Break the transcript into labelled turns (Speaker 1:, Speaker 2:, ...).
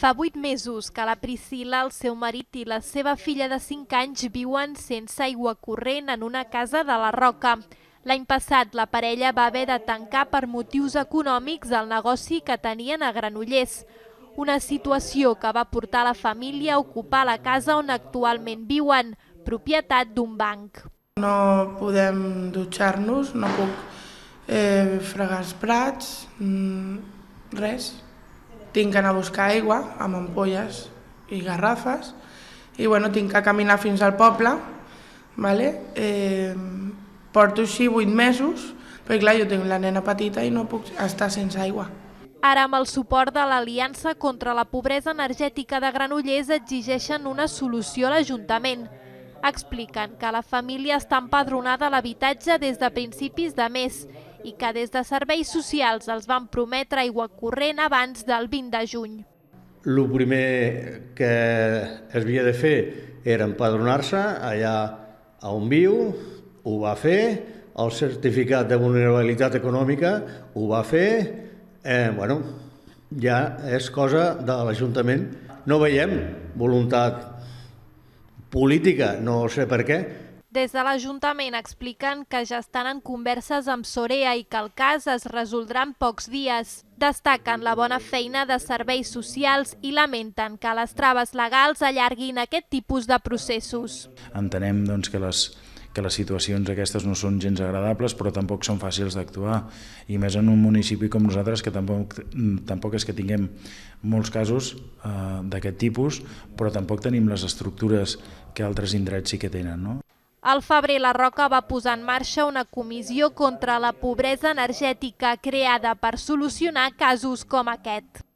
Speaker 1: Fa vuit mesos que la Priscila, el seu marit i la seva filla de 5 anys viuen sense aigua corrent en una casa de la Roca. L'any passat, la parella va haver de tancar per motius econòmics el negoci que tenien a Granollers. Una situació que va portar la família a ocupar la casa on actualment viuen, propietat d'un banc.
Speaker 2: No podem dutxar-nos, no puc eh, fregar els prats, mm, res. Tinc que anar a buscar aigua amb ampolles i garrafes i bueno, tinc que caminar fins al poble. Vale? Eh, porto així vuit mesos, però clar, jo tinc la nena petita i no puc estar sense aigua.
Speaker 1: Ara, amb el suport de l'Aliança contra la Pobresa Energètica de Granollers, exigeixen una solució a l'Ajuntament. Expliquen que la família està empadronada a l'habitatge des de principis de mes i que des de serveis socials els van prometre aigua corrent abans del 20 de juny.
Speaker 3: El primer que es havia de fer era empadronar-se allà on viu, ho va fer, el certificat de vulnerabilitat econòmica ho va fer, eh, bueno, ja és cosa de l'Ajuntament. No veiem voluntat política, no sé per què,
Speaker 1: des de l'Ajuntament expliquen que ja estan en converses amb Sorea i que el cas es resoldrà en pocs dies. Destaquen la bona feina de serveis socials i lamenten que les traves legals allarguin aquest tipus de processos.
Speaker 4: Entenem doncs, que les que les situacions aquestes no són gens agradables però tampoc són fàcils d'actuar i més en un municipi com nosaltres que tampoc, tampoc és que tinguem molts casos eh, d'aquest tipus però tampoc tenim les estructures que altres indrets sí que tenen. No?
Speaker 1: El i la Roca va posar en marxa una comissió contra la pobresa energètica creada per solucionar casos com aquest.